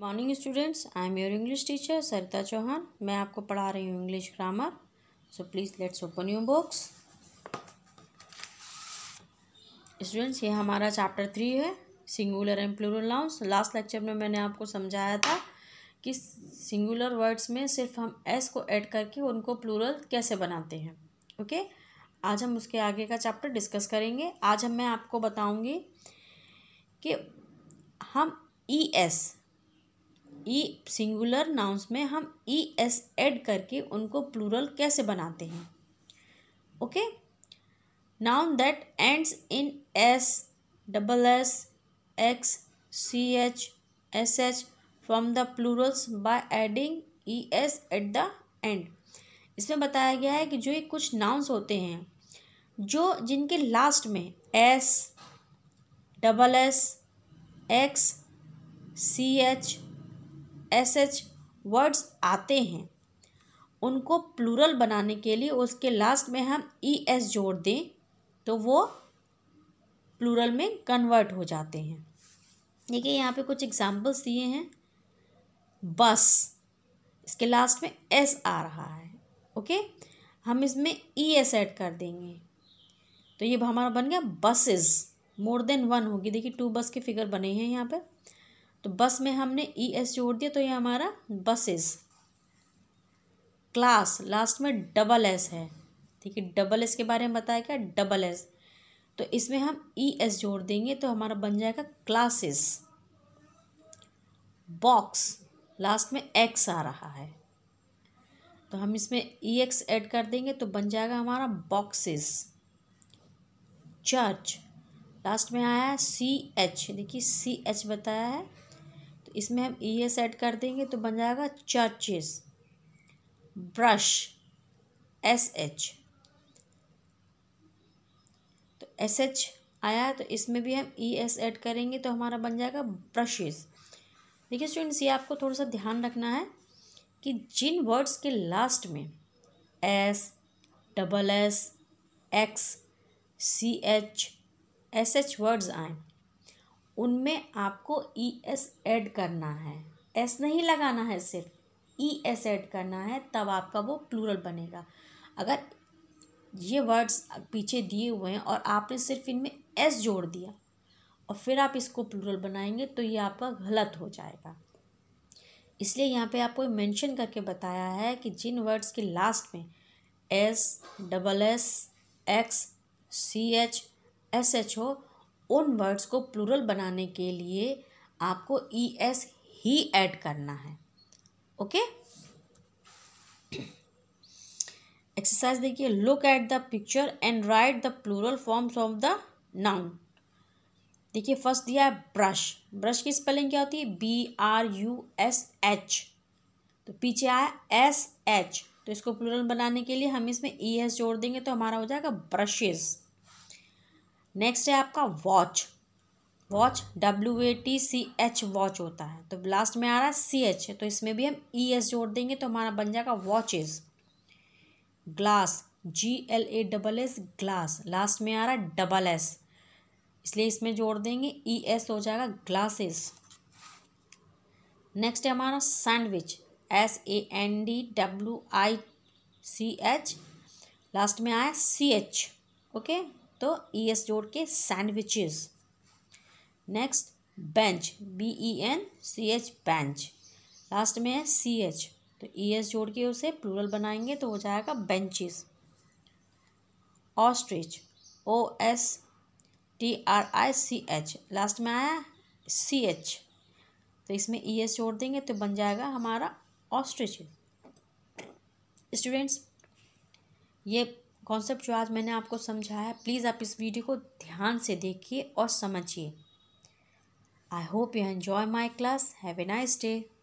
Morning students I am your English teacher Sarita Chauhan मैं आपको पढ़ा रही हूँ English grammar so please let's open your books students ये हमारा चैप्टर थ्री है singular and plural nouns last lecture में मैंने आपको समझाया था कि सिंगुलर वर्ड्स में सिर्फ हम एस को ऐड करके उनको प्लूरल कैसे बनाते हैं ओके okay? आज हम उसके आगे का चैप्टर डिस्कस करेंगे आज हम मैं आपको बताऊँगी कि हम E e S E singular nouns में हम ई एस एड करके उनको प्लूरल कैसे बनाते हैं okay noun that ends in S double S X C H S H form the plurals by adding E S at the end इसमें बताया गया है कि जो ये कुछ नाउंस होते हैं जो जिनके लास्ट में S double S X C H S H words आते हैं उनको प्लूरल बनाने के लिए उसके लास्ट में हम ई e एस जोड़ दें तो वो प्लूरल में कन्वर्ट हो जाते हैं देखिए यहाँ पे कुछ एग्जांपल्स दिए हैं बस इसके लास्ट में एस आ रहा है ओके हम इसमें ई एस ऐड कर देंगे तो ये हमारा बन गया बसेस मोर देन वन होगी देखिए टू बस के फिगर बने हैं यहाँ पर तो बस में हमने ई e एस जोड़ दिया तो ये हमारा बसेस क्लास लास्ट में डबल एस है ठीक है डबल एस के बारे में बताया क्या डबल एस तो इसमें हम ई e एस जोड़ देंगे तो हमारा बन जाएगा क्लासेस बॉक्स लास्ट में एक्स आ रहा है तो हम इसमें ई एक्स एड कर देंगे तो बन जाएगा हमारा बॉक्सेस चर्च लास्ट में आया है सी एच देखिए सी एच बताया है तो इसमें हम ई एस एड कर देंगे तो बन जाएगा चर्चेस ब्रश एस एच तो एस एच आया तो इसमें भी हम ई एस एड करेंगे तो हमारा बन जाएगा ब्रशेस देखिए स्टूडेंट्स ये आपको थोड़ा सा ध्यान रखना है कि जिन वर्ड्स के लास्ट में S double S X C H S H words आए उनमें आपको ई एस एड करना है एस नहीं लगाना है सिर्फ ई एस एड करना है तब आपका वो प्लूरल बनेगा अगर ये वर्ड्स पीछे दिए हुए हैं और आपने सिर्फ इनमें एस जोड़ दिया और फिर आप इसको प्लूरल बनाएंगे तो ये आपका गलत हो जाएगा इसलिए यहाँ पे आपको मेंशन करके बताया है कि जिन वर्ड्स के लास्ट में S double S X C H S H हो उन वर्ड्स को प्लूरल बनाने के लिए आपको ई एस ही ऐड करना है ओके एक्सरसाइज देखिए look at the picture and write the plural forms of the noun देखिए फर्स्ट दिया है ब्रश ब्रश की स्पेलिंग क्या होती है B R U S H तो पीछे आया एस एच तो इसको प्लूरल बनाने के लिए हम इसमें ई एस जोड़ देंगे तो हमारा हो जाएगा ब्रशेज़ नेक्स्ट है आपका watch watch W A T C H watch होता है तो लास्ट में आ रहा है सी एच तो इसमें भी हम ई e एस जोड़ देंगे तो हमारा बन जाएगा watches glass G L A double S glass last में आ रहा है डबल एस इसलिए इसमें जोड़ देंगे ई e एस हो जाएगा ग्लासेस नेक्स्ट है हमारा sandwich S A N D W I C H last में आया सी एच ओके तो ई e एस जोड़ के sandwiches next bench B E N C H bench last में है सी एच तो ई e एस जोड़ के उसे प्लूरल बनाएंगे तो हो जाएगा benches ostrich O S T R I C H last में आया सी एच तो इसमें ई e एस जोड़ देंगे तो बन जाएगा हमारा ऑस्ट्रिच स्टूडेंट्स ये कॉन्सेप्ट जो आज मैंने आपको समझाया प्लीज़ आप इस वीडियो को ध्यान से देखिए और समझिए I hope you enjoy my class have a nice day